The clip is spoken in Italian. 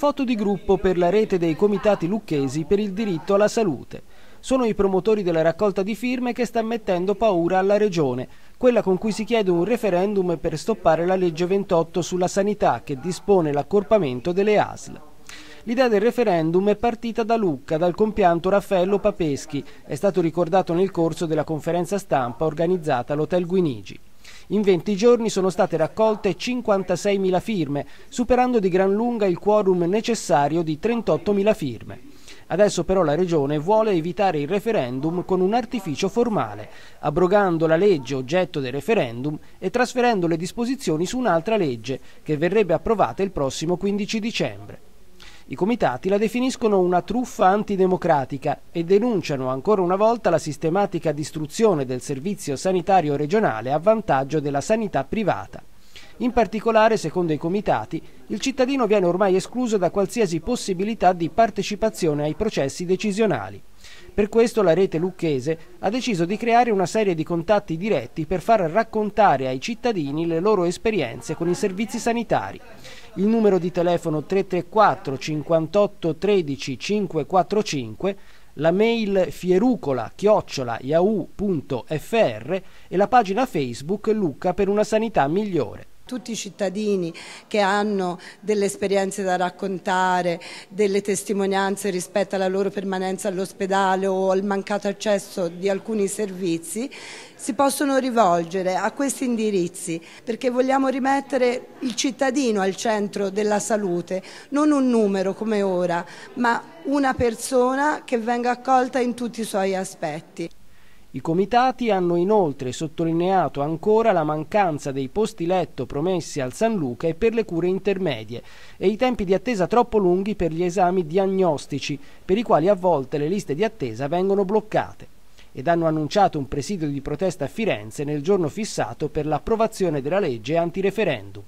Foto di gruppo per la rete dei comitati lucchesi per il diritto alla salute. Sono i promotori della raccolta di firme che sta mettendo paura alla Regione, quella con cui si chiede un referendum per stoppare la legge 28 sulla sanità che dispone l'accorpamento delle ASL. L'idea del referendum è partita da Lucca, dal compianto Raffaello Papeschi, è stato ricordato nel corso della conferenza stampa organizzata all'Hotel Guinigi. In 20 giorni sono state raccolte 56.000 firme, superando di gran lunga il quorum necessario di 38.000 firme. Adesso però la Regione vuole evitare il referendum con un artificio formale, abrogando la legge oggetto del referendum e trasferendo le disposizioni su un'altra legge, che verrebbe approvata il prossimo 15 dicembre. I comitati la definiscono una truffa antidemocratica e denunciano ancora una volta la sistematica distruzione del servizio sanitario regionale a vantaggio della sanità privata. In particolare, secondo i comitati, il cittadino viene ormai escluso da qualsiasi possibilità di partecipazione ai processi decisionali. Per questo la rete lucchese ha deciso di creare una serie di contatti diretti per far raccontare ai cittadini le loro esperienze con i servizi sanitari. Il numero di telefono 334 58 13 545 la mail fierucola chiocciola yahoo.fr e la pagina Facebook Lucca per una sanità migliore tutti i cittadini che hanno delle esperienze da raccontare, delle testimonianze rispetto alla loro permanenza all'ospedale o al mancato accesso di alcuni servizi, si possono rivolgere a questi indirizzi perché vogliamo rimettere il cittadino al centro della salute, non un numero come ora, ma una persona che venga accolta in tutti i suoi aspetti. I comitati hanno inoltre sottolineato ancora la mancanza dei posti letto promessi al San Luca e per le cure intermedie e i tempi di attesa troppo lunghi per gli esami diagnostici, per i quali a volte le liste di attesa vengono bloccate ed hanno annunciato un presidio di protesta a Firenze nel giorno fissato per l'approvazione della legge antireferendum.